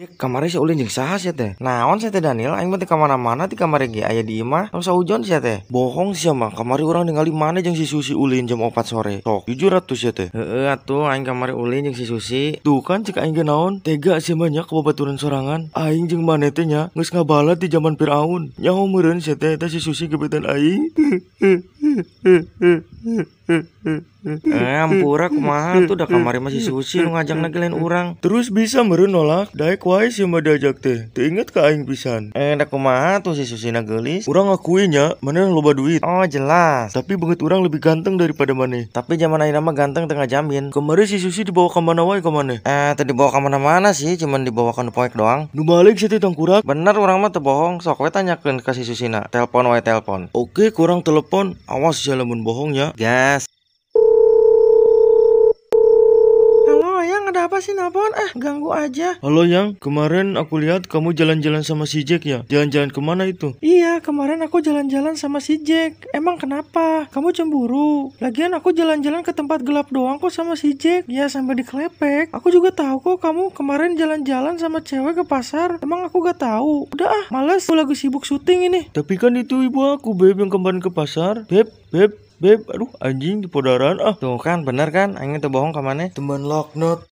Ya, kamar si ulin jeng sahas ya teh? Naon sia teh Daniel? Aing mah kamar mana ti kamar ge ayah di imah. Tong saujon sia teh. Bohong sih mah, kamari tinggal di mana jeng si Susi ulin jam 4 sore. Sok jujur atuh sia teh. Heeh atuh aing kamari ulin jeng si Susi. Tuh kan cek aing ge naon? Tega sia banyak kebabaturan sorangan. Aing jeng mana teh nya geus ngabala ti zaman Firaun. Nyaho meureun sih teh teh si Susi gebetan aing. Eh, ampura kumaha tuh udah kamari masih susi lu ngajak lain urang. Terus bisa meren nolak, daik wae si diajak teh. Teu inget ka aing pisan. Eh, da kumaha tuh si susina geulis? Urang ngakuin ya, mana loba duit. Oh, jelas. Tapi banget orang lebih ganteng daripada mana Tapi zaman ayeuna mah ganteng tengah jamin. Kemarin si susi dibawa ke mana wae ke mana? Eh, teu dibawa ke mana-mana sih, cuman dibawa ke poek doang. Nu balik sih teh tangkurak. Bener orang mah teu bohong, sok we tanyakeun ka si susina. Telepon wae telepon. Oke, kurang telepon. Awas jalan bohong ya. Halo gas. ada apa sih Napon? Eh ganggu aja. Halo Yang, kemarin aku lihat kamu jalan-jalan sama si Jack ya? Jalan-jalan kemana itu? Iya, kemarin aku jalan-jalan sama si Jack. Emang kenapa? Kamu cemburu. Lagian aku jalan-jalan ke tempat gelap doang kok sama si Jack. Ya, sampai di klepek. Aku juga tahu kok kamu kemarin jalan-jalan sama cewek ke pasar. Emang aku gak tahu. Udah ah, males. Aku lagi sibuk syuting ini. Tapi kan itu ibu aku, Beb, yang kemarin ke pasar. Beb, Beb, Beb, aduh anjing di podaran ah. Tuh kan benar kan, anjing tuh bohong Teman lock not